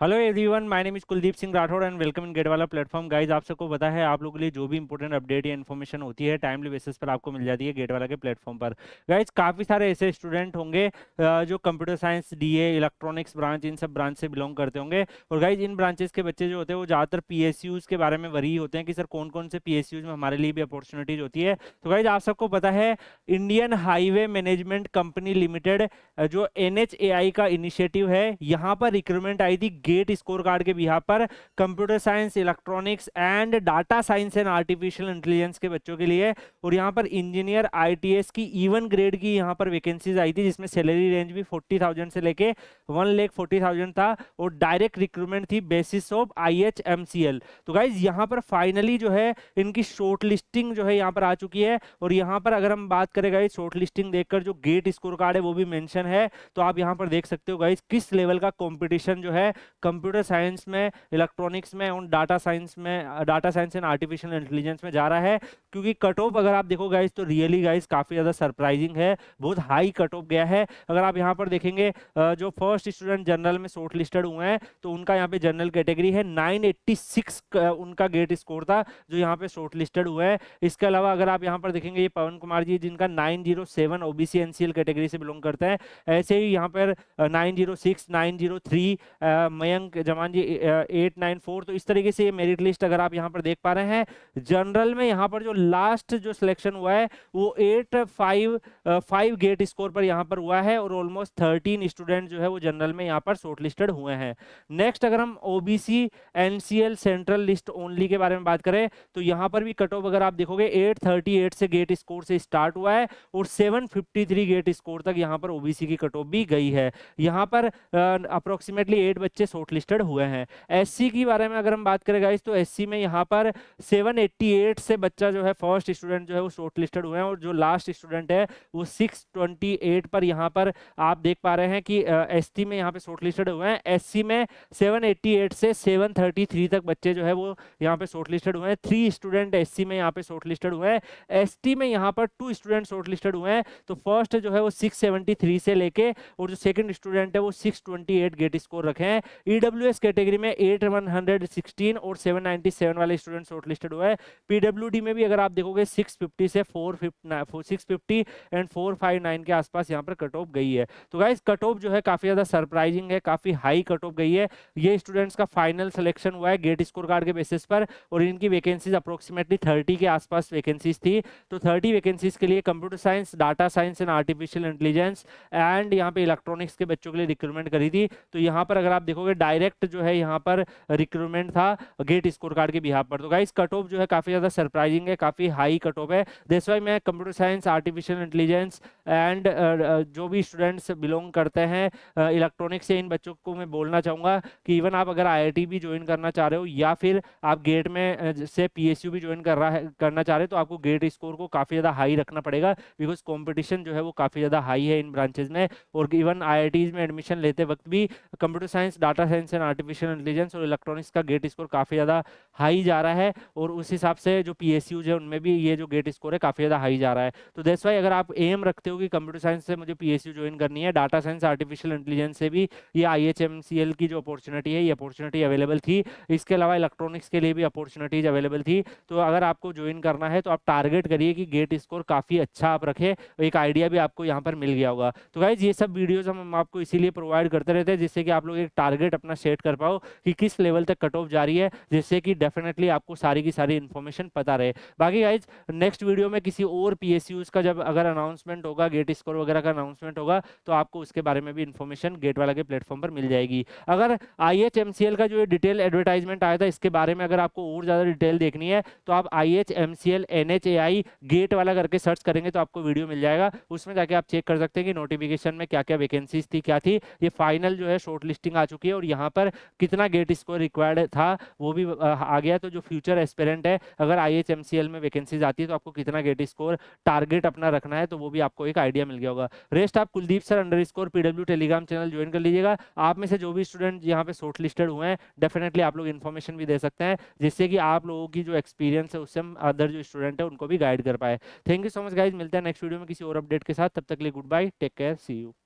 hello everyone my name is Kuldeep Singh Rathore and welcome in गेटवाला platform guys आप सबको पता है आप लोगों के लिए जो भी इंपॉर्टेंट अपडेट या इन्फॉर्मेशन होती है टाइमली बेसिस पर आपको मिल जाती है गेटवाला के प्लेटफॉर्म पर गाइज काफ़ी सारे ऐसे स्टूडेंट होंगे जो computer science D electronics branch इन सब ब्रांच से बिलोंग करते होंगे और गाइज इन ब्रांचेस के बच्चे जो होते हैं वो ज़्यादातर पी के बारे में वरी होते हैं कि सर कौन कौन से पी में हमारे लिए भी अपॉर्चुनिटीज होती है तो गाइज आप सबको पता है Indian highway management company limited जो एन का इनिशिएटिव है यहाँ पर रिक्रूटमेंट आई थी गेट स्कोर कार्ड के यहाँ पर computer science electronics and data science and artificial intelligence के बच्चों के लिए और यहाँ पर इंजीनियर आईटीएस की इवन ग्रेड की यहाँ पर वैकेंसीज आई थी जिसमें सैलरी रेंज भी फोर्टी थाउजेंड से लेके वन लेख फोर्टी थाउजेंड था और डायरेक्ट रिक्रूटमेंट थी basis of I H M C L तो गाइज यहाँ पर फाइनली जो है इनकी शॉर्ट लिस्टिंग जो है यहाँ पर आ चुकी है और यहाँ पर अगर हम बात करें गाइज शॉर्ट लिस्टिंग देखकर जो गेट स्कोर कार्ड है वो भी मैंशन है तो आप यहाँ पर देख सकते हो गाइज किस लेवल का कॉम्पिटिशन जो है कंप्यूटर साइंस में इलेक्ट्रॉनिक्स में और डाटा साइंस में data science and artificial intelligence में जा रहा है क्योंकि कट ऑफ अगर आप देखो गाइज तो रियली गाइज काफ़ी ज़्यादा सरप्राइजिंग है बहुत हाई कट ऑफ गया है अगर आप यहाँ पर देखेंगे जो फर्स्ट स्टूडेंट जनरल में शॉर्ट लिस्टेड हुए हैं तो उनका यहाँ पे जनरल कैटेगरी है नाइन उनका गेट स्कोर था जो यहाँ पे शॉर्ट लिस्टेड हुए हैं इसके अलावा अगर आप यहाँ पर देखेंगे ये पवन कुमार जी जिनका एन सी एल कैटेगरी से बिलोंग करते हैं ऐसे ही यहाँ पर नाइन जीरो मया मयंक जवान जी एट नाइन फोर तो इस तरीके से ये मेरिट लिस्ट अगर आप यहाँ पर देख पा रहे हैं जनरल में यहाँ पर जो लास्ट जो सिलेक्शन हुआ है वो eight five five GATE score पर यहाँ पर हुआ है और ऑलमोस्ट थर्टीन स्टूडेंट जो है वो जनरल में यहाँ पर शॉर्ट लिस्टेड हुए हैं नेक्स्ट अगर हम O B central list only के बारे में बात करें तो यहाँ पर भी कट ऑफ अगर आप देखोगे एट से गेट स्कोर से स्टार्ट हुआ है और सेवन गेट स्कोर तक यहाँ पर ओ की कट ऑफ भी गई है यहाँ पर अप्रोक्सीमेटली एट बच्चे शॉर्टलिस्टेड हुए हैं एससी के बारे में अगर हम बात करें गाइस तो एससी में यहाँ पर 788 से बच्चा जो है फर्स्ट स्टूडेंट जो है वो शॉर्ट हुए हैं और जो लास्ट स्टूडेंट है वो 628 पर यहाँ पर आप देख पा रहे हैं कि एसटी में यहाँ पर शॉर्ट हुए हैं एस में सेवन से सेवन तक बच्चे जो है वो यहाँ पर शॉर्ट हुए हैं थ्री स्टूडेंट एस में यहाँ पर शॉर्ट हुए हैं एस में यहाँ पर टू स्टूडेंट शॉर्ट हुए हैं तो फर्स्ट जो है वो 673 से लेके और जो सेकंड स्टूडेंट है वो 628 गेट स्कोर रखे हैं एस e कैटेगरी में एट वन हंड्रेड सिक्सटीन और सेवन नाइन्टी सेवन वाले स्टूडेंट शॉर्ट लिस्टेड हुए हैं डी में भी अगर आप देखोगे सिक्स फिफ्टी से four six fifty and four five nine के आसपास यहाँ पर कट ऑफ गई है तो गाइज कट ऑफ जो है काफी ज्यादा सरप्राइजिंग है काफी हाई कट ऑफ गई है ये स्टूडेंट्स का फाइनल सिलेक्शन हुआ है गेट स्कोर कार्ड के बेसिस पर और इनकी वैकेंसीज अप्रोक्सीमेटली थर्टी के आसपास वैकेंसीज थी तो थर्टी वैकेंसीज के लिए computer science data science and artificial intelligence and यहाँ पे इलेक्ट्रॉनिक्स के बच्चों के लिए रिक्रूटमेंट करी थी तो यहाँ पर अगर आप देखोगे डायरेक्ट जो है यहाँ पर रिक्रूटमेंट था गेट स्कोर कार्ड के बिहार पर तो गाइस कट ऑफ जो है काफी ज्यादा सरप्राइजिंग है काफी हाई कट ऑफ है दिस वाई मैं computer science artificial intelligence and जो भी स्टूडेंट्स बिलोंग करते हैं इलेक्ट्रॉनिक्स uh, से इन बच्चों को मैं बोलना चाहूँगा कि इवन आप अगर आई भी ज्वाइन करना चाह रहे हो या फिर आप गेट में uh, से पी भी ज्वाइन कर रहा है करना चाह रहे हो तो आपको गेट स्कोर को काफ़ी ज़्यादा हाई रखना पड़ेगा बिकॉज कॉम्पिटिशन जो है वो काफ़ी ज़्यादा हाई है इन ब्रांचेज में और इवन आई में एडमिशन लेते वक्त भी computer science data data science and artificial intelligence और इलेक्ट्रॉनिक्स का गेट स्कोर काफ़ी ज़्यादा हाई जा रहा है और उस हिसाब से जो पी एस है उनमें भी ये जो गेट स्कोर है काफ़ी ज़्यादा हाई जा रहा है तो दैट्स वाई अगर आप एम रखते हो कि कंप्यूटर साइंस से मुझे पी एस यू ज्वाइन करनी है डाटा साइंस आर्टिफिशियल इंटेलिजेंस से भी ये I H M C L की जो अपॉर्चुनिटी है ये अपॉर्चुनिटी अवेलेबल थी इसके अलावा इलेक्ट्रॉनिक्स के लिए भी अपॉर्चुनिटीज अवेलेबल थी तो अगर आपको ज्वाइन करना है तो आप टारगेट करिए कि गेट स्कोर काफ़ी अच्छा आप रखें एक आइडिया भी आपको यहाँ पर मिल गया होगा तो गाइज ये सब वीडियोज़ हम आपको इसीलिए प्रोवाइड करते रहते हैं जिससे कि आप लोग एक टारगेट टारगेट अपना सेट कर पाओ कि किस लेवल तक कट ऑफ जा रही है जिससे कि डेफिनेटली आपको सारी की सारी इन्फॉर्मेशन पता रहे बाकी गाइज नेक्स्ट वीडियो में किसी और पी का जब अगर अनाउंसमेंट होगा गेट स्कोर वगैरह का अनाउंसमेंट होगा तो आपको उसके बारे में भी इन्फॉर्मेशन गेट वाला के प्लेटफॉर्म पर मिल जाएगी अगर आई का जो डिटेल एडवर्टाइजमेंट आया था इसके बारे में अगर आपको और ज़्यादा डिटेल देखनी है तो आप आई एच एम गेट वाला करके सर्च करेंगे तो आपको वीडियो मिल जाएगा उसमें जाके आप चेक कर सकते हैं कि नोटिफिकेशन में क्या क्या वैकेंसीज थी क्या थी ये फाइनल जो है शॉर्ट लिस्टिंग आ चुकी है और यहाँ पर कितना गेट स्कोर रिक्वायर्ड था वो भी आ गया तो जो फ्यूचर एस्पेरेंट है अगर आई में वैकेंसीज आती है तो आपको कितना गेट स्कोर टारगेट अपना रखना है तो वो भी आपको एक आइडिया मिल गया होगा रेस्ट आप Kuldeep sir underscore Telegram channel join कर लीजिएगा आप में से जो भी स्टूडेंट यहाँ पे शॉर्ट लिस्टेड हुए हैं डेफिनेटली आप लोग इन्फॉर्मेशन भी दे सकते हैं जिससे कि आप लोगों की जो एक्सपीरियंस है उससे हम अदर जो स्टूडेंट है उनको भी गाइड कर पाए thank you so much guys मिलते हैं नेक्स्ट वीडियो में किसी और अपडेट के साथ तब तक लिए good bye take care see you